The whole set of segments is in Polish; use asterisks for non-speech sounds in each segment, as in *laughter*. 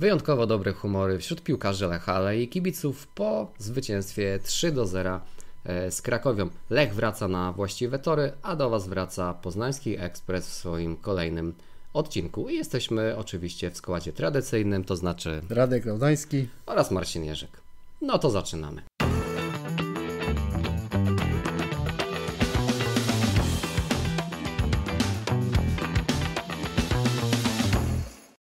Wyjątkowo dobre humory wśród piłkarzy Lecha, ale i kibiców po zwycięstwie 3 do 0 e, z Krakowią. Lech wraca na właściwe tory, a do Was wraca Poznański Ekspres w swoim kolejnym odcinku. I jesteśmy oczywiście w składzie tradycyjnym, to znaczy Radek Raudański oraz Marcin Jerzyk. No to zaczynamy.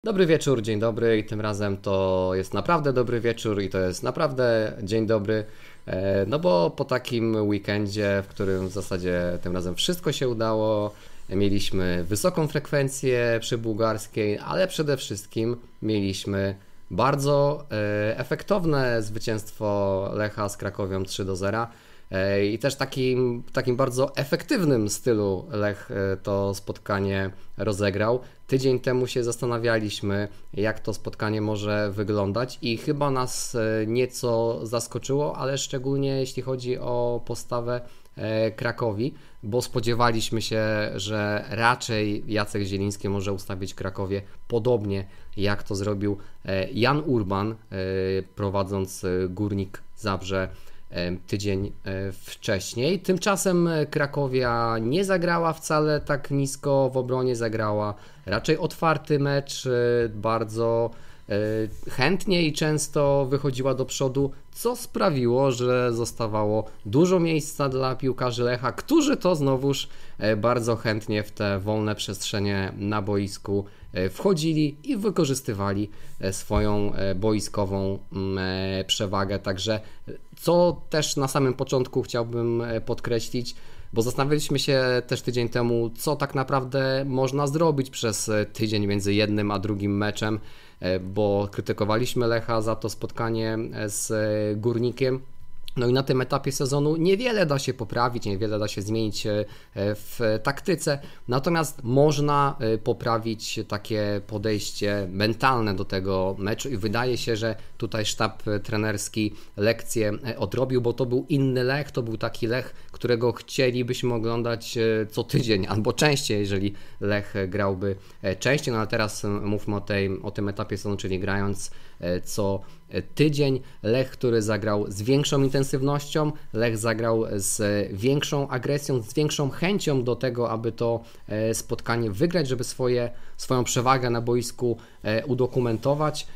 Dobry wieczór, dzień dobry i tym razem to jest naprawdę dobry wieczór i to jest naprawdę dzień dobry. E, no bo po takim weekendzie, w którym w zasadzie tym razem wszystko się udało, mieliśmy wysoką frekwencję przy bułgarskiej, ale przede wszystkim mieliśmy bardzo e, efektowne zwycięstwo Lecha z Krakowią 3 do 0. E, I też takim, takim bardzo efektywnym stylu Lech to spotkanie rozegrał. Tydzień temu się zastanawialiśmy, jak to spotkanie może wyglądać, i chyba nas e, nieco zaskoczyło, ale szczególnie jeśli chodzi o postawę e, Krakowi, bo spodziewaliśmy się, że raczej Jacek Zieliński może ustawić Krakowie podobnie jak to zrobił e, Jan Urban, prowadząc górnik Zabrze tydzień e, wcześniej. Tymczasem e, Krakowia nie zagrała wcale tak nisko w obronie, zagrała raczej otwarty mecz, e, bardzo chętnie i często wychodziła do przodu, co sprawiło, że zostawało dużo miejsca dla piłkarzy Lecha, którzy to znowuż bardzo chętnie w te wolne przestrzenie na boisku E, wchodzili i wykorzystywali e, swoją e, boiskową mm, przewagę. Także co też na samym początku chciałbym podkreślić, bo zastanawialiśmy się też tydzień temu, co tak naprawdę można zrobić przez tydzień między jednym a drugim meczem, bo krytykowaliśmy Lecha za to spotkanie z górnikiem. No i na tym etapie sezonu niewiele da się poprawić, niewiele da się zmienić e, e, w taktyce, natomiast można e, poprawić takie podejście mentalne do tego meczu i wydaje się, że tutaj sztab trenerski lekcję odrobił, bo to był inny Lech, to był taki Lech, którego chcielibyśmy oglądać co tydzień *laughs* albo częściej, jeżeli Lech grałby częściej, no ale teraz mówmy o, tej, o tym etapie sezonu, czyli grając E, co tydzień. Lech, który zagrał z większą intensywnością, Lech zagrał z większą agresją, z większą chęcią do tego, aby to e, spotkanie wygrać, żeby swoje, swoją przewagę na boisku e, udokumentować.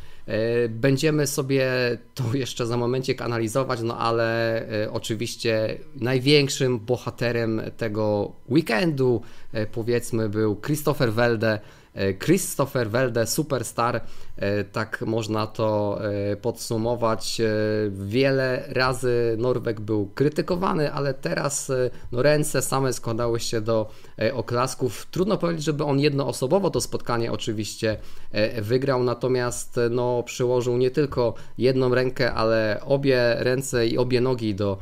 Będziemy sobie to *laughs* jeszcze za momencie analizować, no ale oczywiście największym bohaterem tego weekendu, powiedzmy, był Christopher Welde, E, Christopher Welde, superstar, e, tak można to e, podsumować. Wiele razy Norweg był krytykowany, ale teraz no, ręce same składały się do oklasków. Trudno powiedzieć, żeby on jednoosobowo to spotkanie oczywiście wygrał, natomiast no, przyłożył nie tylko jedną rękę, ale obie ręce i obie nogi do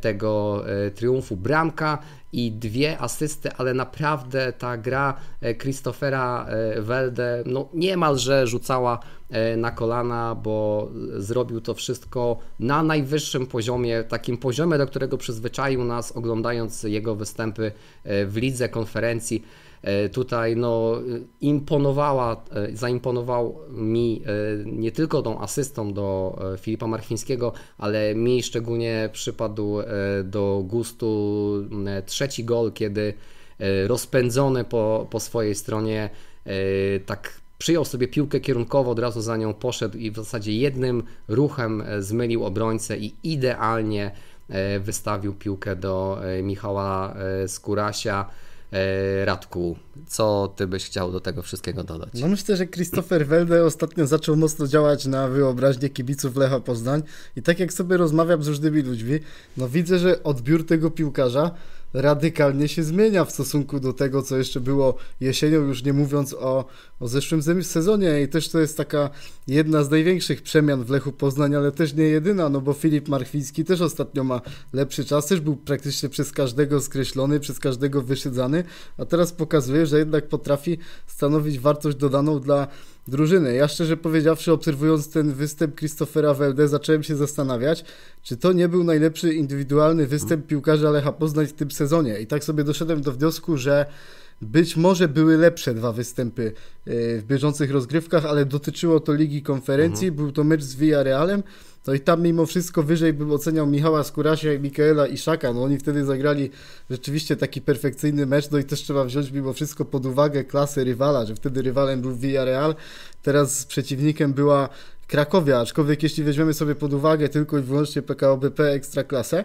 tego triumfu. Bramka i dwie asysty, ale naprawdę ta gra e, Christophera e, Welde no, niemalże rzucała e, na kolana, bo zrobił to wszystko na najwyższym poziomie, takim poziomie, do którego przyzwyczaił nas oglądając jego występy w lidze konferencji. E, tutaj no, imponowała, e, zaimponował mi e, nie tylko tą asystą do Filipa Marchińskiego, ale mi szczególnie przypadł do gustu trzeci gol, kiedy rozpędzony po, po swojej stronie tak przyjął sobie piłkę kierunkowo, od razu za nią poszedł i w zasadzie jednym ruchem zmylił obrońcę i idealnie wystawił piłkę do Michała Skurasia. E, Radku, co ty byś chciał do tego wszystkiego dodać? No myślę, że Christopher Welde ostatnio zaczął mocno działać na wyobraźnię kibiców Lecha Poznań i tak jak sobie rozmawiam z różnymi ludźmi, no widzę, że odbiór tego piłkarza radykalnie się zmienia w stosunku do tego, co jeszcze było jesienią, już nie mówiąc o, o zeszłym sezonie. I też to jest taka jedna z największych przemian w Lechu Poznań, ale też nie jedyna, no bo Filip Marchwiński też ostatnio ma lepszy czas, też był praktycznie przez każdego skreślony, przez każdego wyszydzany, a teraz pokazuje, że jednak potrafi stanowić wartość dodaną dla drużyny. Ja szczerze powiedziawszy, obserwując ten występ Christophera Welde, zacząłem się zastanawiać, czy to nie był najlepszy indywidualny występ mhm. piłkarza Lecha Poznań w tym sezonie. I tak sobie doszedłem do wniosku, że być może były lepsze dwa występy e, w bieżących rozgrywkach, ale dotyczyło to Ligi Konferencji, mhm. był to mecz z Villarrealem, no i tam mimo wszystko wyżej bym oceniał Michała Skurasia i Mikaela Iszaka. No oni wtedy zagrali rzeczywiście taki perfekcyjny mecz, no i też trzeba wziąć mimo wszystko pod uwagę klasę rywala, że wtedy rywalem był Villarreal, teraz przeciwnikiem była Krakowia, aczkolwiek jeśli weźmiemy sobie pod uwagę tylko i wyłącznie PKO BP Ekstraklasę,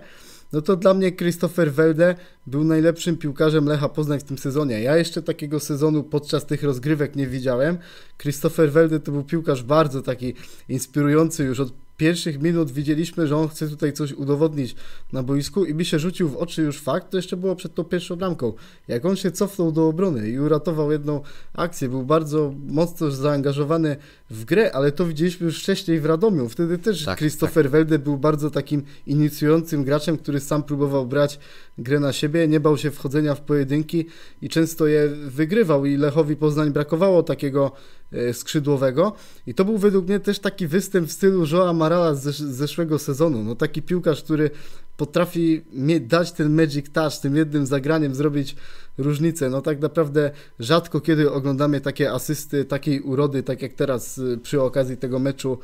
no to dla mnie Christopher Welde był najlepszym piłkarzem Lecha Poznań w tym sezonie. Ja jeszcze takiego sezonu podczas tych rozgrywek nie widziałem. Christopher Welde to był piłkarz bardzo taki inspirujący już od pierwszych minut widzieliśmy, że on chce tutaj coś udowodnić na boisku i mi się rzucił w oczy już fakt, to jeszcze było przed tą pierwszą bramką. Jak on się cofnął do obrony i uratował jedną akcję, był bardzo mocno zaangażowany w grę, ale to widzieliśmy już wcześniej w Radomiu. Wtedy też tak, Christopher tak. Welde był bardzo takim inicjującym graczem, który sam próbował brać grę na siebie, nie bał się wchodzenia w pojedynki i często je wygrywał i Lechowi Poznań brakowało takiego E, skrzydłowego. I to był według mnie też taki występ w stylu Joa Marala z zeszłego sezonu. No taki piłkarz, który potrafi dać ten magic touch, tym jednym zagraniem zrobić różnicę. No tak naprawdę rzadko kiedy oglądamy takie asysty takiej urody, tak jak teraz e, przy okazji tego meczu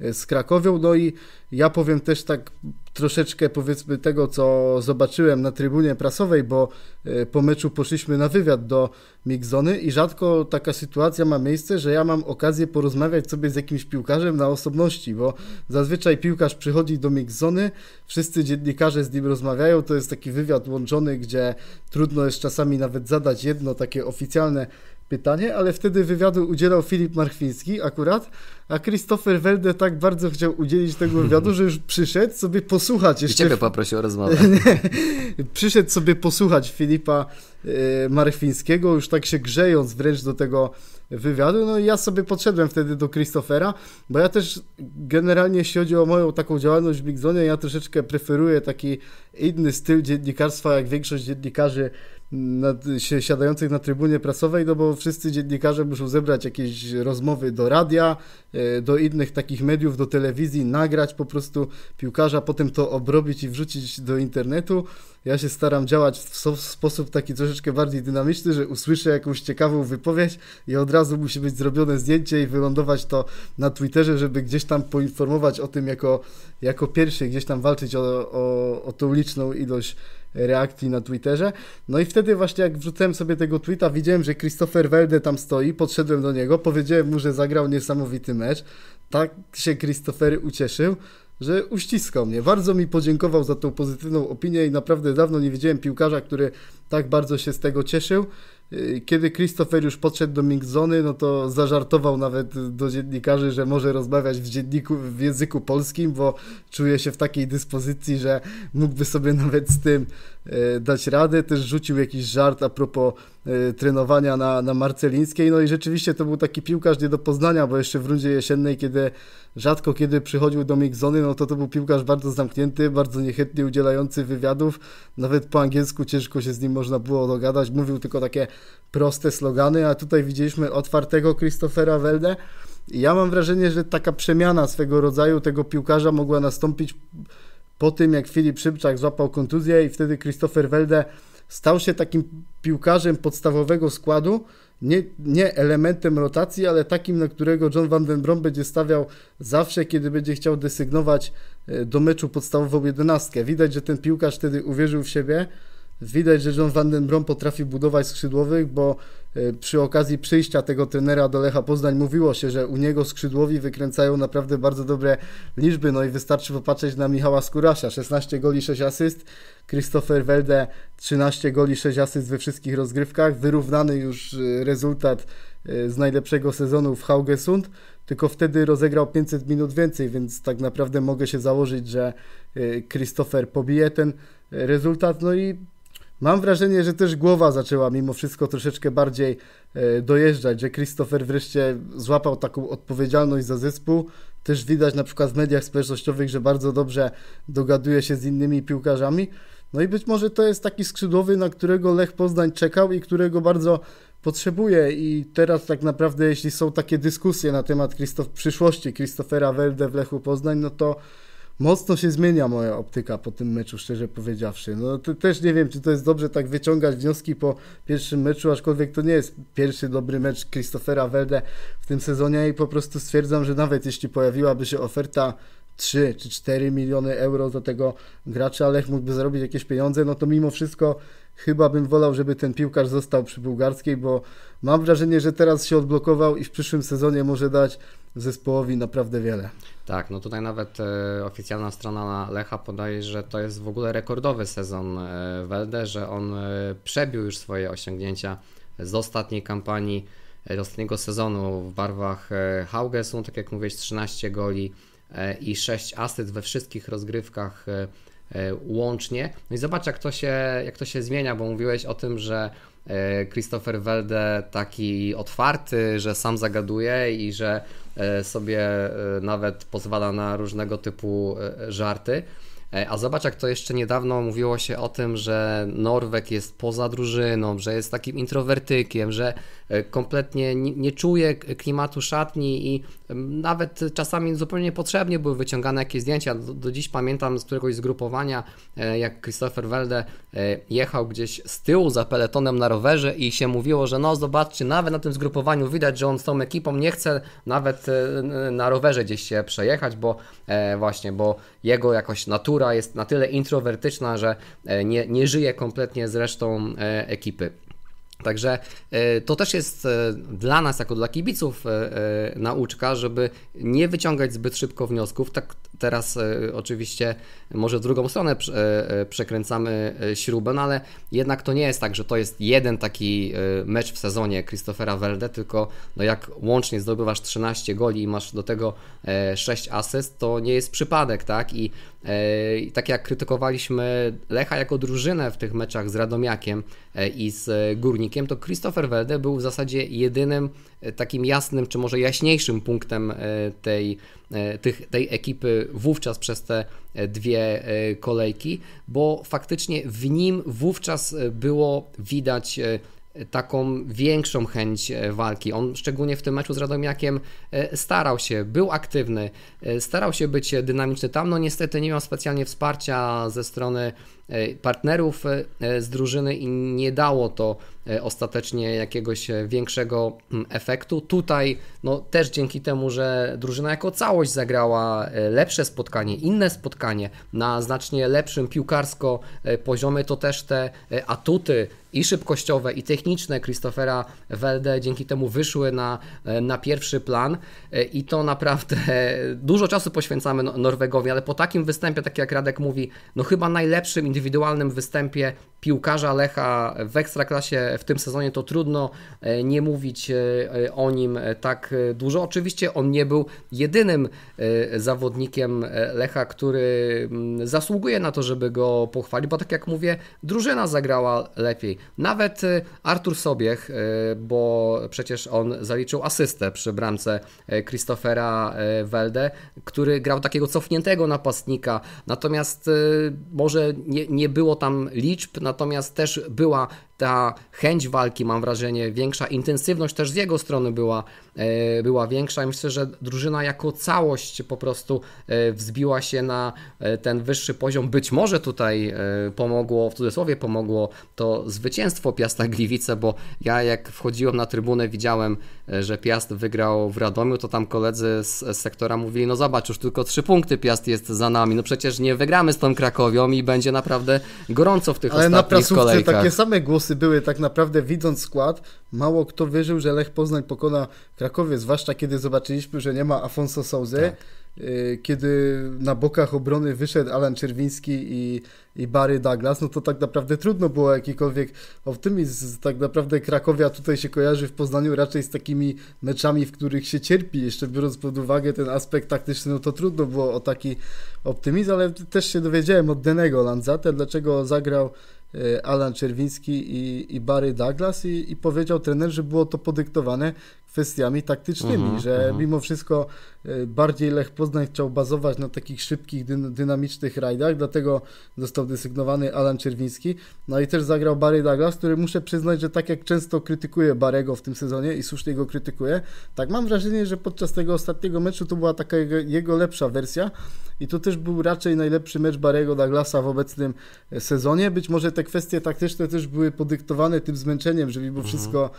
E, z Krakowią. No i ja powiem też tak troszeczkę powiedzmy tego, co zobaczyłem na trybunie prasowej, bo e, po meczu poszliśmy na wywiad do Migzony i rzadko taka sytuacja ma miejsce, że ja mam okazję porozmawiać sobie z jakimś piłkarzem na osobności, bo zazwyczaj piłkarz przychodzi do Migzony, wszyscy dziennikarze z nim rozmawiają, to jest taki wywiad łączony, gdzie trudno jest czasami nawet zadać jedno takie oficjalne pytanie, ale wtedy wywiadu udzielał Filip Marchwiński akurat, a Christopher Welde tak bardzo chciał udzielić tego wywiadu, że już przyszedł sobie posłuchać jeszcze. I ciebie poprosił o rozmowę. Nie, *laughs* przyszedł sobie posłuchać Filipa e, Marchwińskiego, już tak się grzejąc wręcz do tego wywiadu. No i ja sobie podszedłem wtedy do Christophera, bo ja też generalnie jeśli chodzi o moją taką działalność w Big Zone, ja troszeczkę preferuję taki inny styl dziennikarstwa, jak większość dziennikarzy na, się, siadających na trybunie prasowej, no bo wszyscy dziennikarze muszą zebrać jakieś rozmowy do radia, e, do innych takich mediów, do telewizji, nagrać po prostu piłkarza, potem to obrobić i wrzucić do internetu. Ja się staram działać w sposób taki troszeczkę bardziej dynamiczny, że usłyszę jakąś ciekawą wypowiedź i od razu musi być zrobione zdjęcie i wylądować to na Twitterze, żeby gdzieś tam poinformować o tym jako, jako pierwszy, gdzieś tam walczyć o, o, o tą liczną ilość reakcji na Twitterze. No i wtedy właśnie jak wrzucałem sobie tego tweeta, widziałem, że Christopher Welde tam stoi, podszedłem do niego, powiedziałem mu, że zagrał niesamowity mecz. Tak się Christopher ucieszył że uściskał mnie. Bardzo mi podziękował za tą pozytywną opinię i naprawdę dawno nie widziałem piłkarza, który tak bardzo się z tego cieszył. Y, kiedy Christopher już podszedł do mingzony, no to zażartował nawet do dziennikarzy, że może rozmawiać w dzienniku w języku polskim, bo czuje się w takiej dyspozycji, że mógłby sobie nawet z tym E, dać radę. Też rzucił jakiś żart a propos e, trenowania na, na Marcelińskiej. No i rzeczywiście to był taki piłkarz nie do poznania, bo jeszcze w rundzie jesiennej, kiedy rzadko kiedy przychodził do Migzony, no to to był piłkarz bardzo zamknięty, bardzo niechętnie udzielający wywiadów. Nawet po angielsku ciężko się z nim można było dogadać. Mówił tylko takie proste slogany, a tutaj widzieliśmy otwartego Christophera Welde. Ja mam wrażenie, że taka przemiana swego rodzaju tego piłkarza mogła nastąpić po tym, jak Filip Szybczak złapał kontuzję i wtedy Christopher Welde stał się takim piłkarzem podstawowego składu, nie, nie elementem rotacji, ale takim, na którego John Van Den Brom będzie stawiał zawsze, kiedy będzie chciał desygnować e, do meczu podstawową jedenastkę. Widać, że ten piłkarz wtedy uwierzył w siebie, widać, że John Van Den Brom potrafi budować skrzydłowych, bo E, przy okazji przyjścia tego trenera do Lecha Poznań mówiło się, że u niego skrzydłowi wykręcają naprawdę bardzo dobre liczby, no i wystarczy popatrzeć na Michała Skurasia. 16 goli, 6 asyst, Christopher Welde 13 goli, 6 asyst we wszystkich rozgrywkach, wyrównany już e, rezultat e, z najlepszego sezonu w Haugesund, tylko wtedy rozegrał 500 minut więcej, więc tak naprawdę mogę się założyć, że Christopher pobije ten rezultat. No i Mam wrażenie, że też głowa zaczęła mimo wszystko troszeczkę bardziej e, dojeżdżać, że Christopher wreszcie złapał taką odpowiedzialność za zespół. Też widać na przykład w mediach społecznościowych, że bardzo dobrze dogaduje się z innymi piłkarzami. No i być może to jest taki skrzydłowy, na którego Lech Poznań czekał i którego bardzo potrzebuje. I teraz tak naprawdę, jeśli są takie dyskusje na temat Christof przyszłości Christophera Welde w Lechu Poznań, no to mocno się zmienia moja optyka po tym meczu, szczerze powiedziawszy. No też nie wiem, czy to jest dobrze tak wyciągać wnioski po pierwszym meczu, aczkolwiek to nie jest pierwszy dobry mecz Christophera Welde w tym sezonie i po prostu stwierdzam, że nawet jeśli pojawiłaby się oferta 3 czy 4 miliony euro za tego gracza, Lech mógłby zarobić jakieś pieniądze, no to mimo wszystko chyba bym wolał, żeby ten piłkarz został przy bułgarskiej, bo mam wrażenie, że teraz się odblokował i w przyszłym sezonie może dać zespołowi naprawdę wiele. Tak, no tutaj nawet e, oficjalna strona Lecha podaje, że to jest w ogóle rekordowy sezon e, Welde, że on e, przebił już swoje osiągnięcia z ostatniej kampanii, e, ostatniego sezonu w barwach Haugesu. tak jak mówiłeś, 13 goli i 6 asyst we wszystkich rozgrywkach E, łącznie. No i zobacz, jak to się, jak to się zmienia, bo mówiłeś o tym, że e, Christopher Welde taki otwarty, że sam zagaduje i że e, sobie nawet pozwala na różnego typu żarty. A zobacz, jak to jeszcze niedawno mówiło się o tym, że Norwek jest poza drużyną, że jest takim introwertykiem, że E, kompletnie nie czuje klimatu szatni i nawet czasami zupełnie niepotrzebnie były wyciągane jakieś zdjęcia. Do, do dziś pamiętam z któregoś zgrupowania, e, jak Christopher Welde e, jechał gdzieś z tyłu za peletonem na rowerze i się mówiło, że no zobaczcie, nawet na tym zgrupowaniu widać, że on z tą ekipą nie chce nawet na rowerze gdzieś się przejechać, bo właśnie, bo jego jakoś natura jest na tyle introwertyczna, że nie, nie żyje kompletnie z resztą ekipy. Także e, to też jest e, dla nas, jako dla kibiców, e, nauczka, żeby nie wyciągać zbyt szybko wniosków. Tak teraz oczywiście może w drugą stronę przekręcamy śrubę, no ale jednak to nie jest tak, że to jest jeden taki mecz w sezonie Christophera Welde, tylko no jak łącznie zdobywasz 13 goli i masz do tego 6 asyst, to nie jest przypadek, tak? I, i tak jak krytykowaliśmy Lecha jako drużynę w tych meczach z Radomiakiem, E, i z Górnikiem, to Christopher Welde był w zasadzie jedynym e, takim jasnym, czy może jaśniejszym punktem e, tej, tych, tej ekipy wówczas przez te dwie kolejki, bo faktycznie w nim wówczas było widać taką większą chęć walki. On szczególnie w tym meczu z Radomiakiem starał się, był aktywny, starał się być dynamiczny. Tam no niestety nie miał specjalnie wsparcia ze strony E, partnerów e, e, z drużyny i nie dało to ostatecznie jakiegoś większego mm, efektu. Tutaj no, też dzięki temu, że drużyna jako całość zagrała lepsze spotkanie, inne spotkanie na znacznie lepszym piłkarsko poziomie, to też te atuty i szybkościowe, i techniczne Christophera Welde dzięki temu wyszły na, na pierwszy plan i to naprawdę dużo czasu poświęcamy Norwegowi, ale po takim występie, tak jak Radek mówi, no chyba najlepszym indywidualnym występie piłkarza Lecha w Ekstraklasie w tym sezonie, to trudno e, nie mówić e, e, o nim tak dużo. Oczywiście on nie był jedynym zawodnikiem Lecha, który mm, zasługuje na to, żeby go pochwalić, bo tak jak mówię, drużyna zagrała lepiej. Nawet Artur Sobiech, bo przecież on zaliczył asystę przy bramce Christophera Welde, który grał takiego cofniętego napastnika, natomiast może nie, nie było tam liczb, na natomiast też była ta chęć walki, mam wrażenie, większa, intensywność też z jego strony była, e, była większa. Myślę, że drużyna jako całość po prostu e, wzbiła się na e, ten wyższy poziom. Być może tutaj pomogło, w cudzysłowie pomogło to zwycięstwo Piasta Gliwice, bo ja jak wchodziłem na trybunę, widziałem, że Piast wygrał w Radomiu, to tam koledzy z, z sektora mówili, no zobacz, już tylko trzy punkty Piast jest za nami, no przecież nie wygramy z tą Krakowią i będzie naprawdę gorąco w tych Ale ostatnich kolejkach. Ale na takie same głosy były tak naprawdę, widząc skład, mało kto wierzył, że Lech Poznań pokona Krakowie, zwłaszcza kiedy zobaczyliśmy, że nie ma Afonso Souzy. Tak y, kiedy na bokach obrony wyszedł Alan Czerwiński i, i Barry Douglas, no to tak naprawdę trudno było jakikolwiek optymizm. Tak naprawdę Krakowia tutaj się kojarzy w Poznaniu raczej z takimi meczami, w których się cierpi. Jeszcze biorąc pod uwagę ten aspekt taktyczny, no to trudno było o taki optymizm, ale też się dowiedziałem od Denego Lanzate, dlaczego zagrał Alan Czerwiński i, i Barry Douglas i, i powiedział trener, że było to podyktowane kwestiami taktycznymi, mhm, że mhm. mimo wszystko e, bardziej Lech Poznań chciał bazować na takich szybkich, dynamicznych rajdach, dlatego został desygnowany Alan Czerwiński, no i też zagrał Barry Douglas, który muszę przyznać, że tak jak często krytykuję Barego w tym sezonie i słusznie go krytykuję, tak mam wrażenie, że podczas tego ostatniego meczu to była taka jego, jego lepsza wersja i to też był raczej najlepszy mecz Barego Douglasa w obecnym e, sezonie. Być może te kwestie taktyczne też były podyktowane tym zmęczeniem, że mimo mhm. wszystko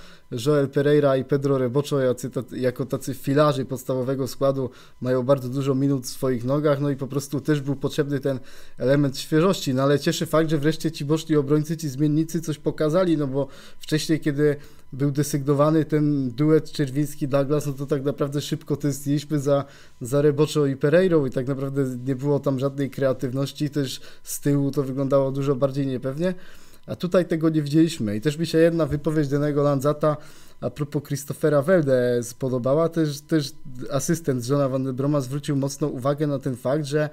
Joel Pereira i Pedro Rebo Boczo jacy, jako tacy filarzy podstawowego składu mają bardzo dużo minut w swoich nogach, no i po prostu też był potrzebny ten element świeżości, no ale cieszy fakt, że wreszcie ci boszni obrońcy, ci zmiennicy coś pokazali, no bo wcześniej, kiedy był desygnowany ten duet Czerwiński-Douglas, no to tak naprawdę szybko tęskniliśmy za, za Reboczo i Pereirą i tak naprawdę nie było tam żadnej kreatywności, też z tyłu to wyglądało dużo bardziej niepewnie, a tutaj tego nie widzieliśmy i też mi się jedna wypowiedź Denego Lanzata a propos Christophera Welde spodobała, też, też asystent Johna Van Broma zwrócił mocną uwagę na ten fakt, że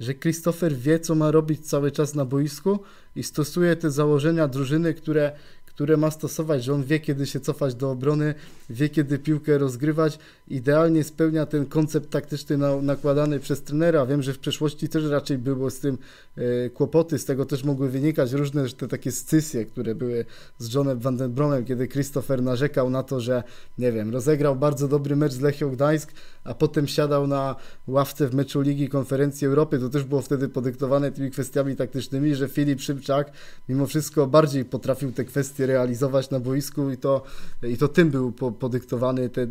że Christopher wie, co ma robić cały czas na boisku i stosuje te założenia drużyny, które które ma stosować, że on wie, kiedy się cofać do obrony, wie, kiedy piłkę rozgrywać. Idealnie spełnia ten koncept taktyczny na, nakładany przez trenera. Wiem, że w przeszłości też raczej było z tym e, kłopoty, z tego też mogły wynikać różne te takie scysje, które były z Johnem Van den Bromem, kiedy Christopher narzekał na to, że nie wiem, rozegrał bardzo dobry mecz z Lechią Gdańsk, a potem siadał na ławce w meczu Ligi Konferencji Europy. To też było wtedy podyktowane tymi kwestiami taktycznymi, że Filip Szymczak mimo wszystko bardziej potrafił te kwestie realizować na boisku i to, i to tym był po, podyktowany te,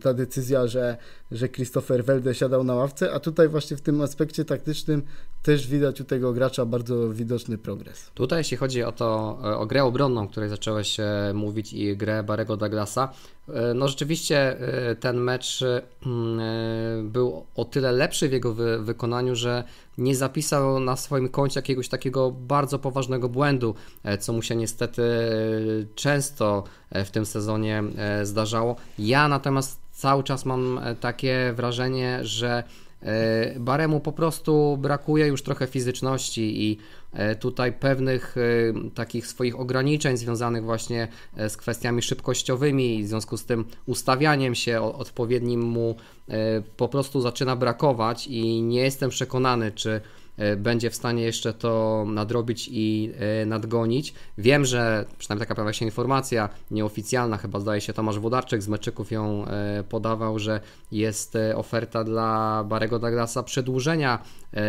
ta decyzja, że, że Christopher Welde siadał na ławce, a tutaj właśnie w tym aspekcie taktycznym też widać u tego gracza bardzo widoczny progres. Tutaj jeśli chodzi o to, e, o grę obronną, o której zacząłeś e, mówić i grę Barego Douglasa, e, no rzeczywiście ten mecz mm, był o tyle lepszy w jego wy wykonaniu, że nie zapisał na swoim koncie jakiegoś takiego bardzo poważnego błędu, co mu się niestety często w tym sezonie zdarzało. Ja natomiast cały czas mam takie wrażenie, że E, baremu po prostu brakuje już trochę fizyczności i e, tutaj pewnych e, takich swoich ograniczeń związanych właśnie z kwestiami szybkościowymi i w związku z tym ustawianiem się odpowiednim mu po prostu zaczyna brakować i nie jestem przekonany, czy E, będzie w stanie jeszcze to nadrobić i e, nadgonić. Wiem, że przynajmniej taka pojawia się informacja nieoficjalna, chyba zdaje się Tomasz Wodarczyk z Meczyków ją e, podawał, że jest oferta dla Barego Douglasa przedłużenia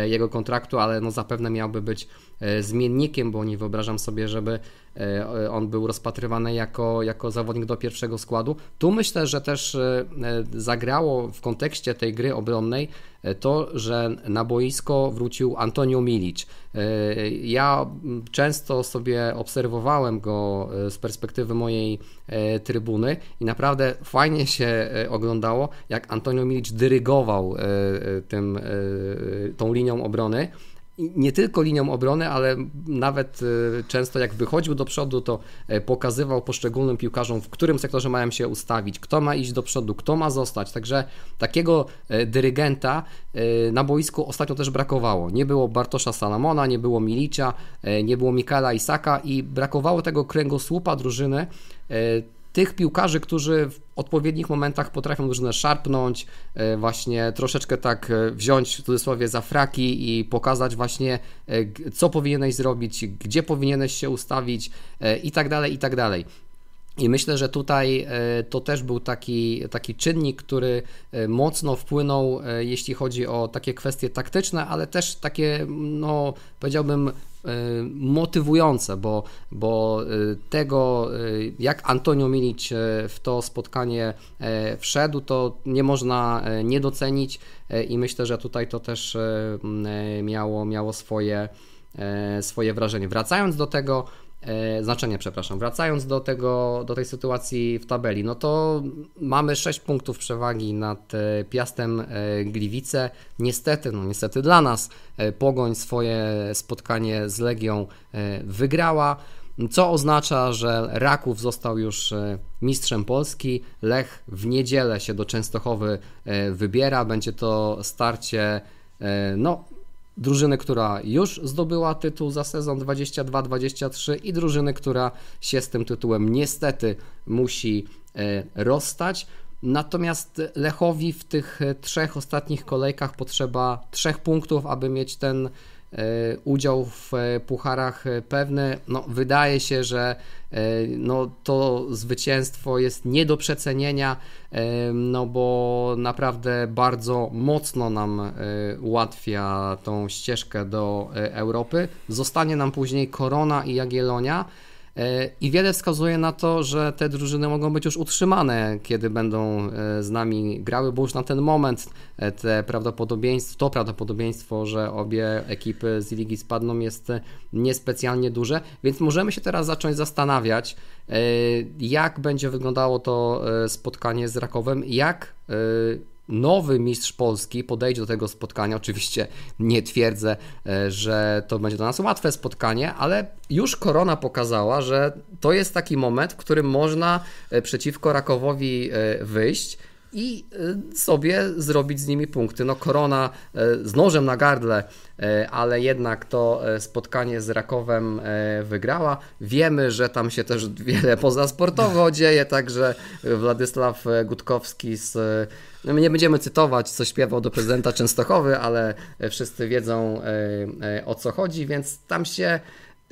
jego kontraktu, ale no zapewne miałby być E, zmiennikiem, bo nie wyobrażam sobie, żeby e, e, on był rozpatrywany jako, jako zawodnik do pierwszego składu. Tu myślę, że też zagrało w kontekście tej gry obronnej to, że na boisko wrócił Antonio Milic. Ja często sobie obserwowałem go z perspektywy mojej trybuny i naprawdę fajnie się oglądało, jak Antonio Milic dyrygował tym, tą linią obrony nie tylko linią obrony, ale nawet e, często jak wychodził do przodu, to e, pokazywał poszczególnym piłkarzom, w którym sektorze mają się ustawić, kto ma iść do przodu, kto ma zostać. Także takiego e, dyrygenta na boisku ostatnio też brakowało. Nie było Bartosza Salamona, nie było Milicza, nie było Mikala Isaka i brakowało tego kręgosłupa drużyny tych piłkarzy, którzy w odpowiednich momentach potrafią drużynę szarpnąć, e, właśnie troszeczkę tak e, wziąć w cudzysłowie za fraki i pokazać właśnie e, co powinieneś zrobić, gdzie powinieneś się ustawić i tak dalej, i tak dalej. I myślę, że tutaj e, to też był taki, taki czynnik, który e, mocno wpłynął, e, jeśli chodzi o takie kwestie taktyczne, ale też takie, no powiedziałbym, motywujące, bo, bo tego, jak Antonio Milić w to spotkanie wszedł, to nie można nie docenić i myślę, że tutaj to też miało, miało swoje, swoje wrażenie. Wracając do tego, E, znaczenie, przepraszam. Wracając do, tego, do tej sytuacji w tabeli, no to mamy 6 punktów przewagi nad e, Piastem e, Gliwice. Niestety, no niestety dla nas, Pogoń swoje spotkanie z Legią wygrała, co oznacza, że Raków został już mistrzem Polski. Lech w niedzielę się do Częstochowy wybiera. Będzie to starcie, no drużyny, która już zdobyła tytuł za sezon 22-23 i drużyny, która się z tym tytułem niestety musi e, rozstać. Natomiast Lechowi w tych e, trzech ostatnich kolejkach potrzeba trzech punktów, aby mieć ten E, udział w e, pucharach e, pewny. No, wydaje się, że no, to zwycięstwo jest nie do przecenienia, no bo naprawdę bardzo mocno nam ułatwia tą ścieżkę do Europy. Zostanie nam później Korona i Jagiellonia. E, I wiele wskazuje na to, że te drużyny mogą być już utrzymane, kiedy będą e, z nami grały, bo już na ten moment e, te prawdopodobieństwo, to prawdopodobieństwo, że obie ekipy z ligi spadną jest niespecjalnie duże, więc możemy się teraz zacząć zastanawiać, jak będzie wyglądało to spotkanie z Rakowem, jak nowy mistrz Polski podejdzie do tego spotkania. Oczywiście nie twierdzę, e, że to będzie dla nas łatwe spotkanie, ale już korona pokazała, że to jest taki moment, w którym można e, przeciwko Rakowowi e, wyjść i y, sobie zrobić z nimi punkty. No korona y, z nożem na gardle, y, ale jednak to spotkanie z Rakowem wygrała. Wiemy, że tam się też wiele pozasportowo *laughs* dzieje, także Władysław Gutkowski z no, nie będziemy cytować, co śpiewał do prezydenta Częstochowy, ale wszyscy wiedzą o co chodzi, więc tam się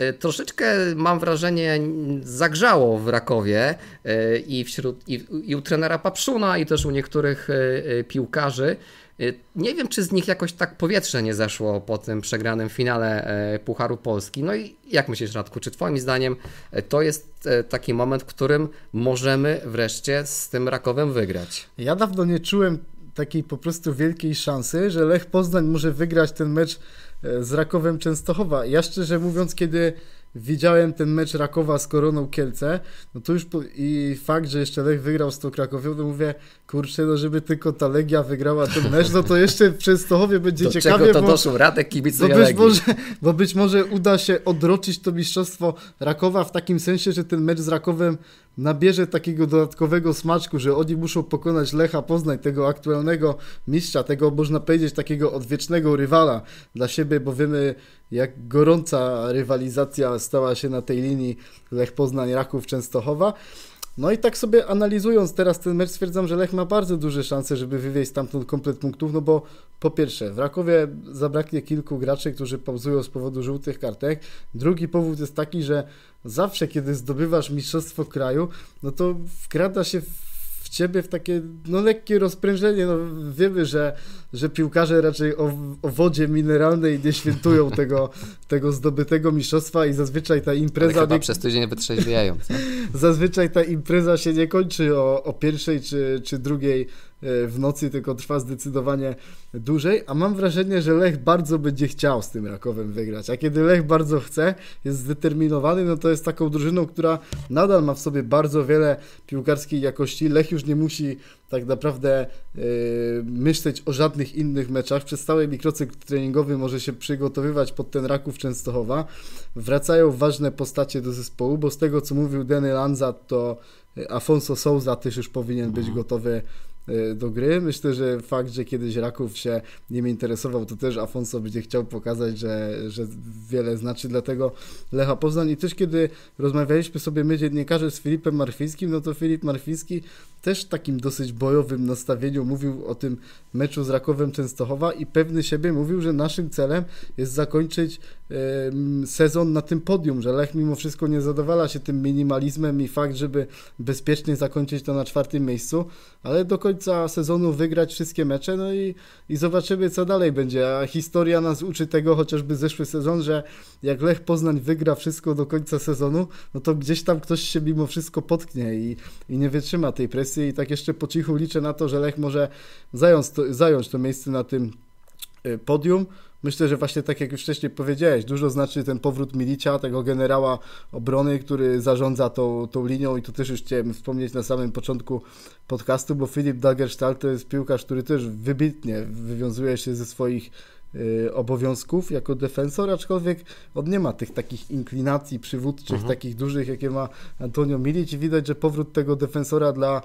E, troszeczkę mam wrażenie zagrzało w Rakowie e, i, wśród, i, i u trenera Papszuna i też u niektórych e, piłkarzy. Nie wiem, czy z nich jakoś tak powietrze nie zeszło po tym przegranym finale Pucharu Polski. No i jak myślisz, Radku, czy Twoim zdaniem to jest taki moment, w którym możemy wreszcie z tym Rakowem wygrać? Ja dawno nie czułem takiej po prostu wielkiej szansy, że Lech Poznań może wygrać ten mecz E, z Rakowem Częstochowa. Ja szczerze mówiąc, kiedy widziałem ten mecz Rakowa z Koroną Kielce, no to już po... i fakt, że jeszcze Lech wygrał z tą Krakowią, no mówię, kurczę, no żeby tylko ta Legia wygrała ten mecz, no to jeszcze w Częstochowie będzie Do ciekawie. Czego to bo, doszło? Radek kibicuje bo być, może, bo być może uda się odroczyć to mistrzostwo Rakowa w takim sensie, że ten mecz z Rakowem nabierze takiego dodatkowego smaczku, że oni muszą pokonać Lecha Poznań, tego aktualnego mistrza, tego można powiedzieć takiego odwiecznego rywala dla siebie, bo wiemy jak gorąca rywalizacja stała się na tej linii Lech Poznań, Raków, Częstochowa. No i tak sobie analizując teraz ten mecz stwierdzam, że Lech ma bardzo duże szanse, żeby wywieźć stamtąd komplet punktów, no bo po pierwsze w Rakowie zabraknie kilku graczy, którzy pauzują z powodu żółtych kartek. Drugi powód jest taki, że zawsze kiedy zdobywasz mistrzostwo kraju, no to wkrada się w ciebie w takie no, lekkie rozprężenie. No, wiemy, że, że piłkarze raczej o, o wodzie mineralnej nie świętują *laughs* tego, tego zdobytego mistrzostwa i zazwyczaj ta impreza... Ale nie... przez tydzień wytrzeźwiają. *laughs* zazwyczaj ta impreza się nie kończy o, o pierwszej czy, czy drugiej E, w nocy, tylko trwa zdecydowanie dłużej, a mam wrażenie, że Lech bardzo będzie chciał z tym Rakowem wygrać, a kiedy Lech bardzo chce, jest zdeterminowany, no to jest taką drużyną, która nadal ma w sobie bardzo wiele piłkarskiej jakości. Lech już nie musi tak naprawdę yy, myśleć o żadnych innych meczach. Przez cały mikrocykl treningowy może się przygotowywać pod ten Raków Częstochowa. Wracają ważne postacie do zespołu, bo z tego co mówił Denny Lanza, to e, Afonso Souza też już powinien być mhm. gotowy E, do gry. Myślę, że fakt, że kiedyś Raków się nim interesował, to też Afonso będzie chciał pokazać, że, że wiele znaczy dlatego Lecha Poznań. I też kiedy rozmawialiśmy sobie my dziennikarze z Filipem Marfińskim, no to Filip Marfiński też w takim dosyć bojowym nastawieniu mówił o tym meczu z Rakowem Częstochowa i pewny siebie mówił, że naszym celem jest zakończyć e, sezon na tym podium, że Lech mimo wszystko nie zadowala się tym minimalizmem i fakt, żeby bezpiecznie zakończyć to na czwartym miejscu, ale do końca sezonu wygrać wszystkie mecze, no i, i zobaczymy, co dalej będzie. A historia nas uczy tego, chociażby zeszły sezon, że jak Lech Poznań wygra wszystko do końca sezonu, no to gdzieś tam ktoś się mimo wszystko potknie i, i nie wytrzyma tej presji. I tak jeszcze po cichu liczę na to, że Lech może zająć to, zająć to miejsce na tym Y, podium. Myślę, że właśnie tak jak już wcześniej powiedziałeś, dużo znaczy ten powrót Milicia, tego generała obrony, który zarządza tą, tą linią i to też już chciałem wspomnieć na samym początku podcastu, bo Filip Dagerstahl to jest piłkarz, który też wybitnie wywiązuje się ze swoich y, obowiązków jako defensor, aczkolwiek on nie ma tych takich inklinacji przywódczych, mhm. takich dużych, jakie ma Antonio Milic i widać, że powrót tego defensora dla,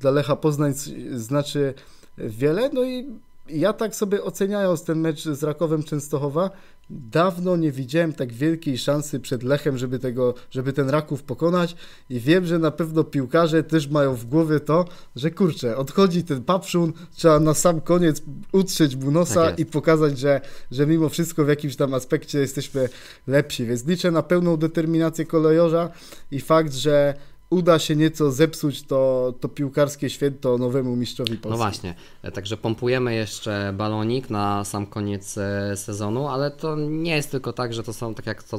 dla Lecha Poznań znaczy wiele, no i ja tak sobie oceniając ten mecz z Rakowem Częstochowa, dawno nie widziałem tak wielkiej szansy przed Lechem, żeby, tego, żeby ten Raków pokonać i wiem, że na pewno piłkarze też mają w głowie to, że kurczę, odchodzi ten papszun, trzeba na sam koniec utrzeć mu nosa tak i pokazać, że, że mimo wszystko w jakimś tam aspekcie jesteśmy lepsi, więc liczę na pełną determinację kolejorza i fakt, że uda się nieco zepsuć to, to piłkarskie święto nowemu mistrzowi Polski. No właśnie, także pompujemy jeszcze balonik na sam koniec e, sezonu, ale to nie jest tylko tak, że to są, tak jak to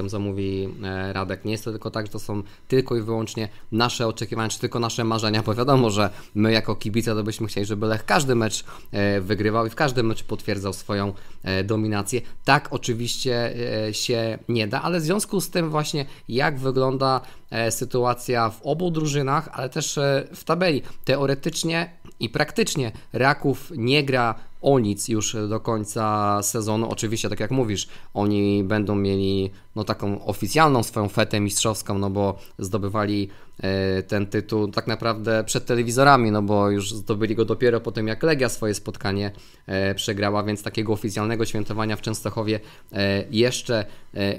z co mówi e, Radek, nie jest to tylko tak, że to są tylko i wyłącznie nasze oczekiwania, czy tylko nasze marzenia, bo wiadomo, że my jako kibice to byśmy chcieli, żeby Lech każdy mecz e, wygrywał i w każdym meczu potwierdzał swoją dominację. Tak oczywiście się nie da, ale w związku z tym właśnie jak wygląda E, sytuacja w obu drużynach, ale też e, w tabeli. Teoretycznie i praktycznie Raków nie gra o nic już do końca sezonu. Oczywiście, tak jak mówisz, oni będą mieli no, taką oficjalną swoją fetę mistrzowską, no bo zdobywali e, ten tytuł tak naprawdę przed telewizorami, no bo już zdobyli go dopiero po tym, jak Legia swoje spotkanie e, przegrała, więc takiego oficjalnego świętowania w Częstochowie e, jeszcze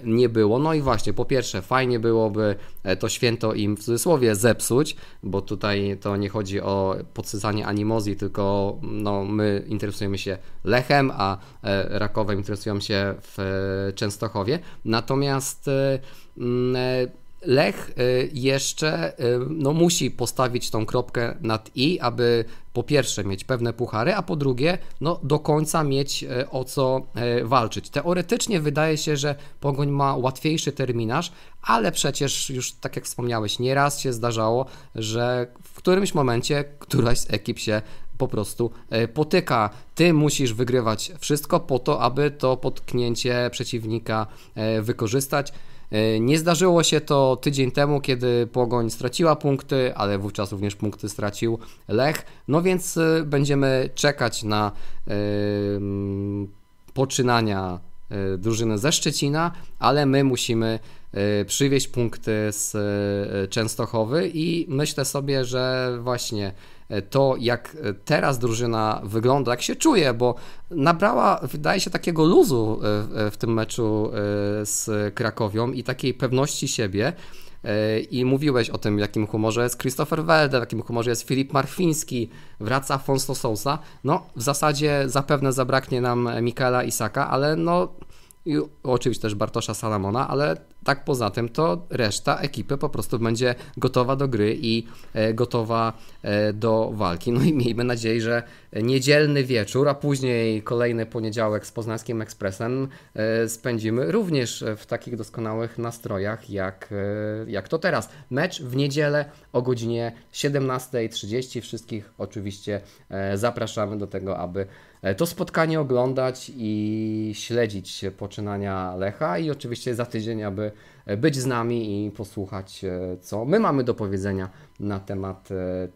nie było. No i właśnie, po pierwsze, fajnie byłoby to święto im w cudzysłowie zepsuć, bo tutaj to nie chodzi o podsycanie animozji, tylko no, my interesujemy interesujemy się Lechem, a e, Rakowem interesują się w e, Częstochowie. Natomiast e, mm, Lech jeszcze no, musi postawić tą kropkę nad i, aby po pierwsze mieć pewne puchary, a po drugie no, do końca mieć o co walczyć. Teoretycznie wydaje się, że Pogoń ma łatwiejszy terminarz, ale przecież już tak jak wspomniałeś, nieraz się zdarzało, że w którymś momencie któraś z ekip się po prostu e, potyka. Ty musisz wygrywać wszystko po to, aby to potknięcie przeciwnika e, wykorzystać. E, nie zdarzyło się to tydzień temu, kiedy Pogoń straciła punkty, ale wówczas również punkty stracił Lech. No więc będziemy czekać na poczynania E, drużyny ze Szczecina, ale my musimy e, przywieźć punkty z e, Częstochowy i myślę sobie, że właśnie to, jak teraz drużyna wygląda, jak się czuje, bo nabrała, wydaje się, takiego luzu w tym meczu z Krakowią i takiej pewności siebie, E, i mówiłeś o tym, w jakim humorze jest Christopher Welder, w jakim humorze jest Filip Marfiński, wraca Fonso Sousa. No, w zasadzie zapewne zabraknie nam Michaela Isaka, ale no i oczywiście też Bartosza Salamona, ale tak poza tym to reszta ekipy po prostu będzie gotowa do gry i e, gotowa e, do walki. No i miejmy nadzieję, że niedzielny wieczór, a później kolejny poniedziałek z Poznańskim Ekspresem e, spędzimy również w takich doskonałych nastrojach jak, jak to teraz. Mecz w niedzielę o godzinie 17.30. Wszystkich oczywiście zapraszamy do tego, aby E, to spotkanie oglądać i śledzić poczynania Lecha i oczywiście za tydzień, aby e, być z nami i posłuchać, e, co my mamy do powiedzenia na temat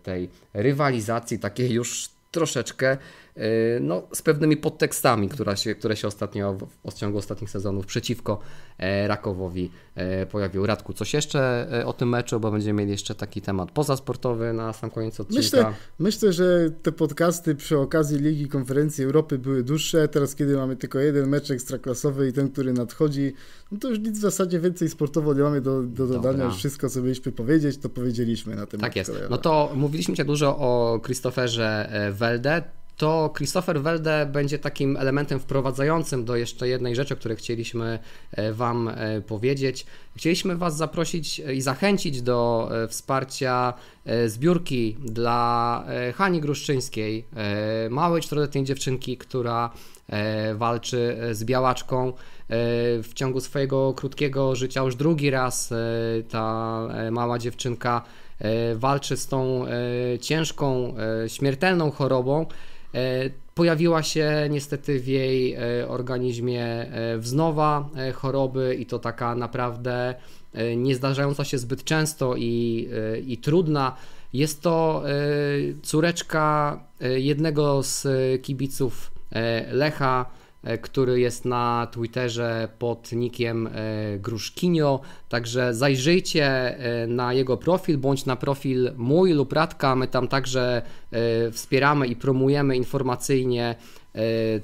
tej rywalizacji, takiej już troszeczkę E, no, z pewnymi podtekstami, która się, które się ostatnio w, w ciągu ostatnich sezonów przeciwko e, Rakowowi e, pojawił. Radku, coś jeszcze o tym meczu, bo będziemy mieli jeszcze taki temat pozasportowy na sam koniec odcinka. Myślę, myślę, że te podcasty przy okazji Ligi Konferencji Europy były dłuższe. Teraz, kiedy mamy tylko jeden mecz ekstraklasowy i ten, który nadchodzi, no to już nic w zasadzie więcej sportowo nie mamy do, do dodania. Dobra. wszystko, co mieliśmy powiedzieć, to powiedzieliśmy na tym. Tak jest. Kolejowa. No to mówiliśmy cię dużo o Christopherze Welde to Christopher Welde będzie takim elementem wprowadzającym do jeszcze jednej rzeczy, o której chcieliśmy e, Wam e, powiedzieć. Chcieliśmy Was zaprosić e, i zachęcić do wsparcia zbiórki dla Hani Gruszczyńskiej, małej czteroletniej dziewczynki, która walczy z białaczką. W ciągu swojego krótkiego życia już drugi raz ta mała dziewczynka walczy z tą ciężką, śmiertelną chorobą. E, pojawiła się niestety w jej e, organizmie e, wznowa choroby i to taka naprawdę niezdarzająca się zbyt często i, i trudna. Jest to córeczka jednego z kibiców Lecha, E, który jest na Twitterze pod nickiem e, Gruszkinio. Także zajrzyjcie e, na jego profil, bądź na profil mój lub Radka. My tam także wspieramy i promujemy informacyjnie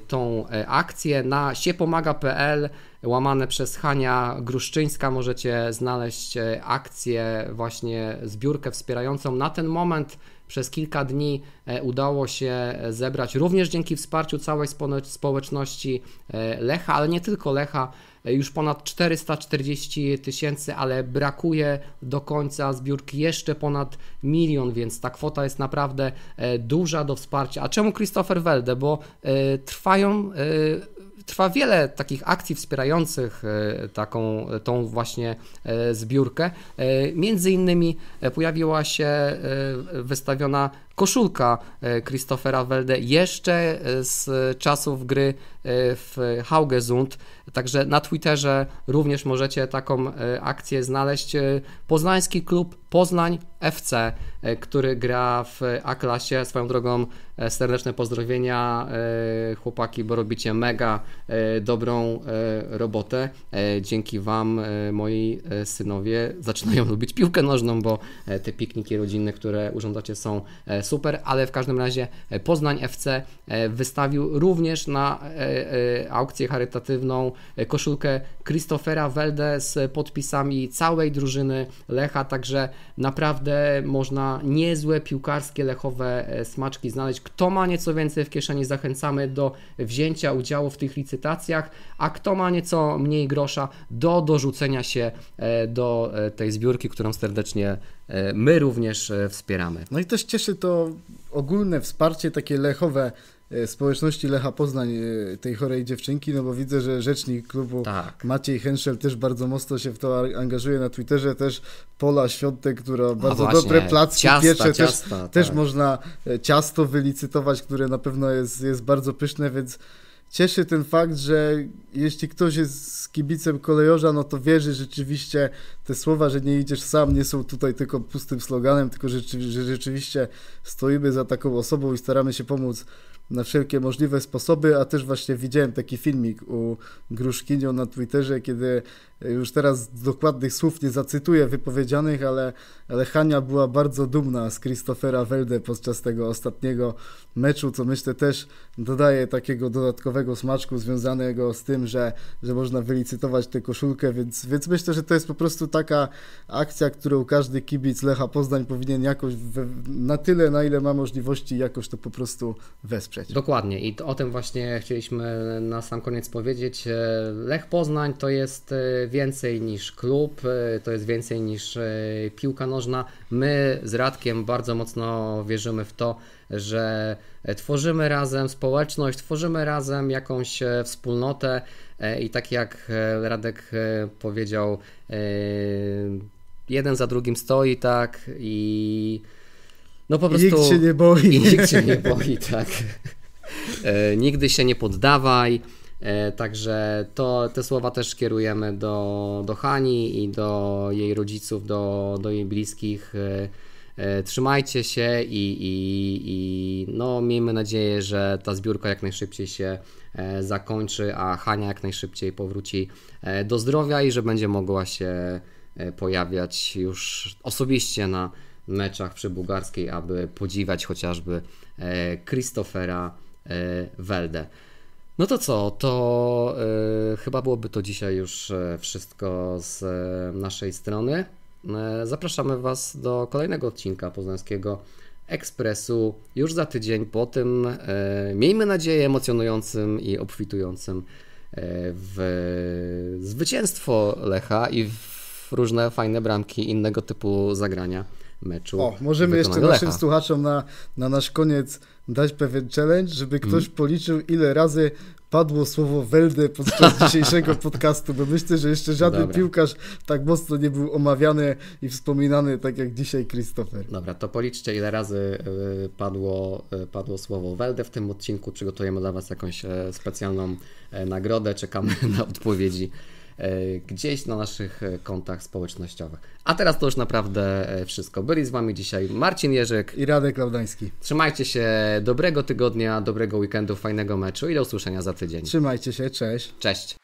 tą akcję. Na siepomaga.pl łamane przez Hania Gruszczyńska możecie znaleźć akcję, właśnie zbiórkę wspierającą. Na ten moment przez kilka dni e, udało się e, zebrać, również dzięki wsparciu całej społeczności e, Lecha, ale nie tylko Lecha, już ponad 440 tysięcy, ale brakuje do końca zbiórki jeszcze ponad milion, więc ta kwota jest naprawdę duża do wsparcia. A czemu Christopher Welde? Bo trwają trwa wiele takich akcji wspierających e, taką, e, tą właśnie e, zbiórkę. Między innymi pojawiła się wystawiona koszulka e, Christophera Welde jeszcze e, z czasów gry e, w Haugesund. Także na Twitterze również możecie taką akcję znaleźć. Poznański klub Poznań FC, który gra w A-klasie. Swoją drogą serdeczne pozdrowienia. Chłopaki, bo robicie mega dobrą robotę. Dzięki Wam moi synowie zaczynają *laughs* lubić piłkę nożną, bo te pikniki rodzinne, które urządzacie są super, ale w każdym razie e, Poznań FC e, wystawił również na e, aukcję charytatywną koszulkę Christophera Welde z podpisami całej drużyny Lecha, także naprawdę można niezłe piłkarskie lechowe smaczki znaleźć. Kto ma nieco więcej w kieszeni, zachęcamy do wzięcia udziału w tych licytacjach, a kto ma nieco mniej grosza, do dorzucenia się do tej zbiórki, którą serdecznie E, my również e, wspieramy. No i też cieszy to ogólne wsparcie takie lechowe e, społeczności Lecha Poznań, tej chorej dziewczynki, no bo widzę, że rzecznik klubu tak. Maciej Henschel też bardzo mocno się w to angażuje na Twitterze, też Pola Świątek, która no bardzo no dobre placki ciasta, piecze, ciasta, też, tak. też można ciasto wylicytować, które na pewno jest, jest bardzo pyszne, więc cieszy ten fakt, że jeśli ktoś jest z kibicem kolejorza, no to wierzy rzeczywiście te słowa, że nie idziesz sam, nie są tutaj tylko pustym sloganem, tylko że, rzeczywiście stoimy za taką osobą i staramy się pomóc na wszelkie możliwe sposoby, a też właśnie widziałem taki filmik u Gruszkinią na Twitterze, kiedy już teraz dokładnych słów nie zacytuję wypowiedzianych, ale, ale Hania była bardzo dumna z Christophera Welde podczas tego ostatniego meczu, co myślę też dodaje takiego dodatkowego smaczku związanego z tym, że, że można wylicytować tę koszulkę, więc, więc myślę, że to jest po prostu taka akcja, którą każdy kibic Lecha Poznań powinien jakoś we, na tyle, na ile ma możliwości, jakoś to po prostu wesprzeć. Dokładnie i o tym właśnie chcieliśmy na sam koniec powiedzieć. Lech Poznań to jest więcej niż klub, e, to jest więcej niż e, piłka nożna. My z Radkiem bardzo mocno wierzymy w to, że e, tworzymy razem społeczność, tworzymy razem jakąś wspólnotę i tak jak Radek powiedział, jeden za drugim stoi, tak i no po prostu. nikt się nie boi. *laughs* I nikt się nie boi, tak. Nigdy się nie poddawaj. E, także to, te słowa też kierujemy do, do Hani i do jej rodziców, do, do jej bliskich. E, e, trzymajcie się i, i, i no, miejmy nadzieję, że ta zbiórka jak najszybciej się zakończy, a Hania jak najszybciej powróci do zdrowia i że będzie mogła się pojawiać już osobiście na meczach przy bułgarskiej, aby podziwiać chociażby Christophera Welde. No to co, to y, chyba byłoby to dzisiaj już e, wszystko z e, naszej strony. E, zapraszamy Was do kolejnego odcinka Poznańskiego Ekspresu już za tydzień po tym, miejmy nadzieję, emocjonującym i obfitującym w zwycięstwo Lecha i w różne fajne bramki innego typu zagrania meczu. O, możemy jeszcze Lecha. naszym słuchaczom na, na nasz koniec dać pewien challenge, żeby mm. ktoś policzył, ile razy padło słowo Welde podczas *laughs* dzisiejszego podcastu, bo myślę, że jeszcze żaden Dobra. piłkarz tak mocno nie był omawiany i wspominany tak jak dzisiaj Christopher. Dobra, to policzcie ile razy y, padło, y, padło słowo Welde w tym odcinku. Przygotujemy dla Was jakąś e, specjalną e, nagrodę, czekamy *laughs* na odpowiedzi E, gdzieś na naszych e, kontach społecznościowych. A teraz to już naprawdę e, wszystko. Byli z Wami dzisiaj Marcin Jerzyk i Radek Laudański. Trzymajcie się, dobrego tygodnia, dobrego weekendu, fajnego meczu i do usłyszenia za tydzień. Trzymajcie się, cześć. Cześć.